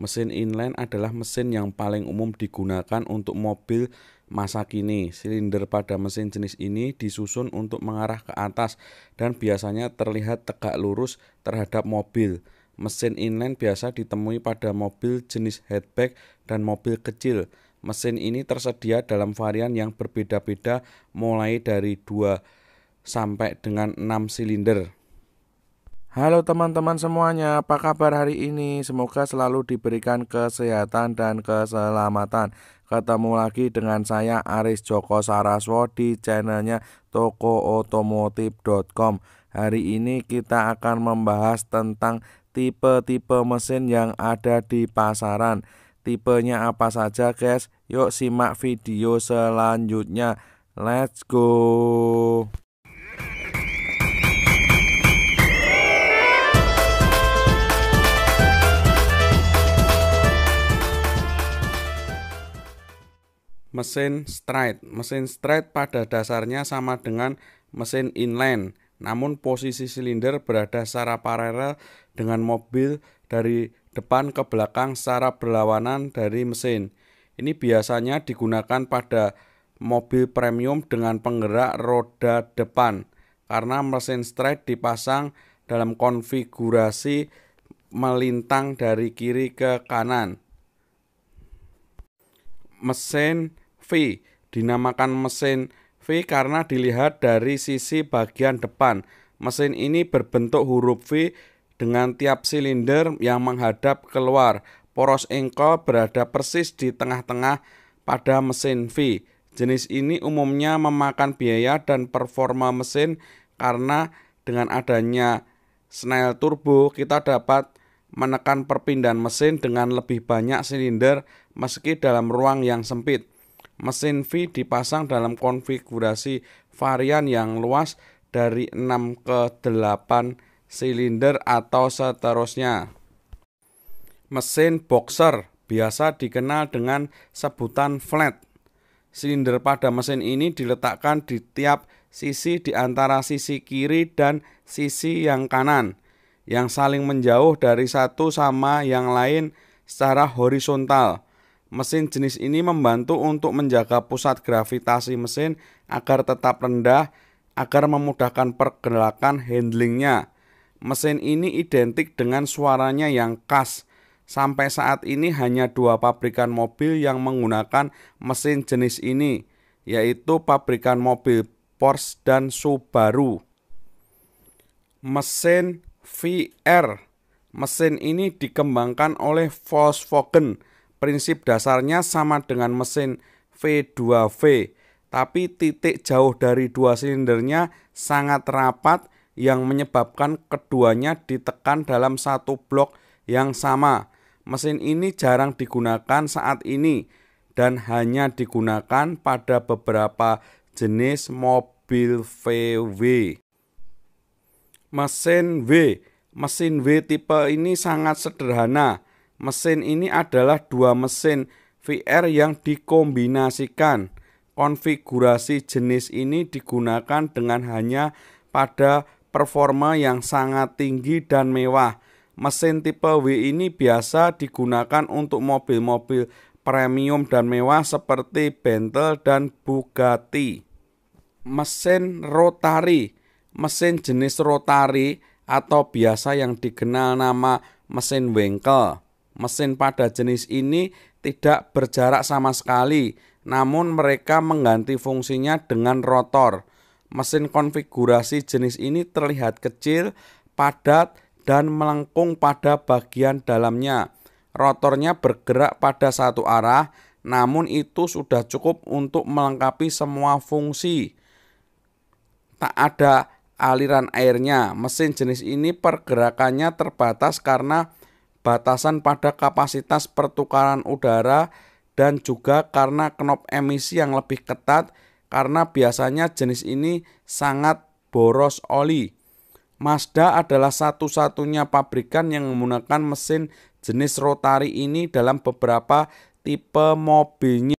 Mesin inline adalah mesin yang paling umum digunakan untuk mobil masa kini. Silinder pada mesin jenis ini disusun untuk mengarah ke atas dan biasanya terlihat tegak lurus terhadap mobil. Mesin inline biasa ditemui pada mobil jenis hatchback dan mobil kecil. Mesin ini tersedia dalam varian yang berbeda-beda mulai dari 2 sampai dengan 6 silinder. Halo teman-teman semuanya, apa kabar hari ini? Semoga selalu diberikan kesehatan dan keselamatan. Ketemu lagi dengan saya Aris Joko Saraswati, di channelnya tokootomotif.com Hari ini kita akan membahas tentang tipe-tipe mesin yang ada di pasaran Tipenya apa saja guys? Yuk simak video selanjutnya Let's go! mesin straight. Mesin straight pada dasarnya sama dengan mesin inline, namun posisi silinder berada secara paralel dengan mobil dari depan ke belakang secara berlawanan dari mesin. Ini biasanya digunakan pada mobil premium dengan penggerak roda depan karena mesin straight dipasang dalam konfigurasi melintang dari kiri ke kanan. Mesin V. Dinamakan mesin V karena dilihat dari sisi bagian depan. Mesin ini berbentuk huruf V dengan tiap silinder yang menghadap keluar. Poros engkol berada persis di tengah-tengah pada mesin V. Jenis ini umumnya memakan biaya dan performa mesin karena dengan adanya snail turbo kita dapat menekan perpindahan mesin dengan lebih banyak silinder meski dalam ruang yang sempit. Mesin V dipasang dalam konfigurasi varian yang luas dari 6 ke 8 silinder atau seterusnya. Mesin boxer biasa dikenal dengan sebutan flat. Silinder pada mesin ini diletakkan di tiap sisi di antara sisi kiri dan sisi yang kanan yang saling menjauh dari satu sama yang lain secara horizontal Mesin jenis ini membantu untuk menjaga pusat gravitasi mesin agar tetap rendah agar memudahkan pergerakan handlingnya. Mesin ini identik dengan suaranya yang khas. Sampai saat ini hanya dua pabrikan mobil yang menggunakan mesin jenis ini, yaitu pabrikan mobil Porsche dan Subaru. Mesin VR Mesin ini dikembangkan oleh Volkswagen Prinsip dasarnya sama dengan mesin V2V, tapi titik jauh dari dua silindernya sangat rapat yang menyebabkan keduanya ditekan dalam satu blok yang sama. Mesin ini jarang digunakan saat ini dan hanya digunakan pada beberapa jenis mobil VW. Mesin W Mesin W tipe ini sangat sederhana Mesin ini adalah dua mesin VR yang dikombinasikan. Konfigurasi jenis ini digunakan dengan hanya pada performa yang sangat tinggi dan mewah. Mesin tipe W ini biasa digunakan untuk mobil-mobil premium dan mewah seperti Bentley dan Bugatti. Mesin rotari. Mesin jenis rotari atau biasa yang dikenal nama mesin wengkel Mesin pada jenis ini tidak berjarak sama sekali, namun mereka mengganti fungsinya dengan rotor. Mesin konfigurasi jenis ini terlihat kecil, padat, dan melengkung pada bagian dalamnya. Rotornya bergerak pada satu arah, namun itu sudah cukup untuk melengkapi semua fungsi. Tak ada aliran airnya. Mesin jenis ini pergerakannya terbatas karena batasan pada kapasitas pertukaran udara dan juga karena knob emisi yang lebih ketat karena biasanya jenis ini sangat boros oli. Mazda adalah satu-satunya pabrikan yang menggunakan mesin jenis rotari ini dalam beberapa tipe mobilnya.